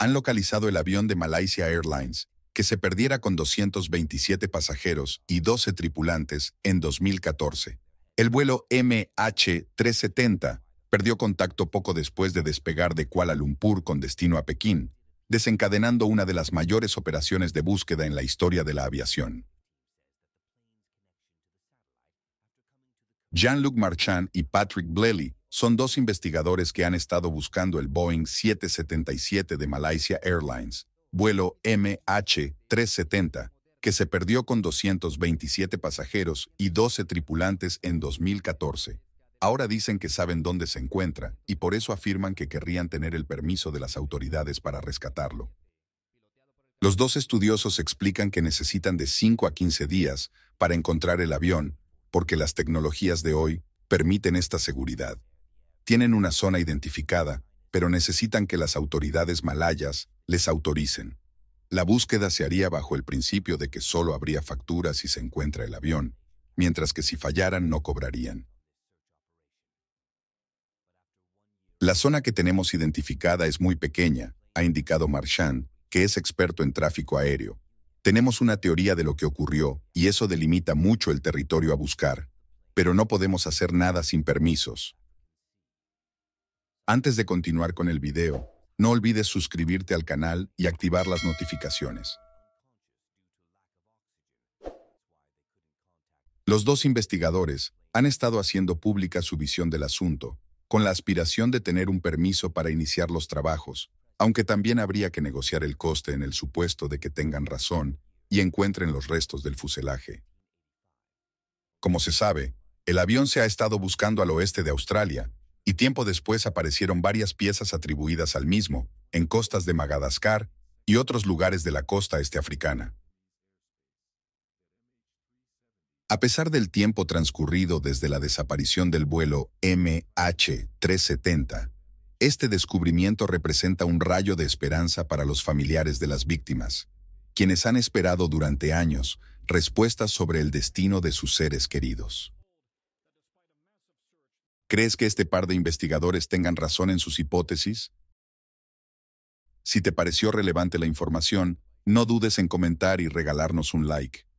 han localizado el avión de Malaysia Airlines, que se perdiera con 227 pasajeros y 12 tripulantes en 2014. El vuelo MH370 perdió contacto poco después de despegar de Kuala Lumpur con destino a Pekín, desencadenando una de las mayores operaciones de búsqueda en la historia de la aviación. Jean-Luc Marchand y Patrick Blely son dos investigadores que han estado buscando el Boeing 777 de Malaysia Airlines, vuelo MH370, que se perdió con 227 pasajeros y 12 tripulantes en 2014. Ahora dicen que saben dónde se encuentra y por eso afirman que querrían tener el permiso de las autoridades para rescatarlo. Los dos estudiosos explican que necesitan de 5 a 15 días para encontrar el avión, porque las tecnologías de hoy permiten esta seguridad. Tienen una zona identificada, pero necesitan que las autoridades malayas les autoricen. La búsqueda se haría bajo el principio de que solo habría facturas si se encuentra el avión, mientras que si fallaran no cobrarían. La zona que tenemos identificada es muy pequeña, ha indicado Marchand, que es experto en tráfico aéreo. Tenemos una teoría de lo que ocurrió y eso delimita mucho el territorio a buscar, pero no podemos hacer nada sin permisos, antes de continuar con el video, no olvides suscribirte al canal y activar las notificaciones. Los dos investigadores han estado haciendo pública su visión del asunto, con la aspiración de tener un permiso para iniciar los trabajos, aunque también habría que negociar el coste en el supuesto de que tengan razón y encuentren los restos del fuselaje. Como se sabe, el avión se ha estado buscando al oeste de Australia, y tiempo después aparecieron varias piezas atribuidas al mismo, en costas de Madagascar y otros lugares de la costa este africana. A pesar del tiempo transcurrido desde la desaparición del vuelo MH370, este descubrimiento representa un rayo de esperanza para los familiares de las víctimas, quienes han esperado durante años respuestas sobre el destino de sus seres queridos. ¿Crees que este par de investigadores tengan razón en sus hipótesis? Si te pareció relevante la información, no dudes en comentar y regalarnos un like.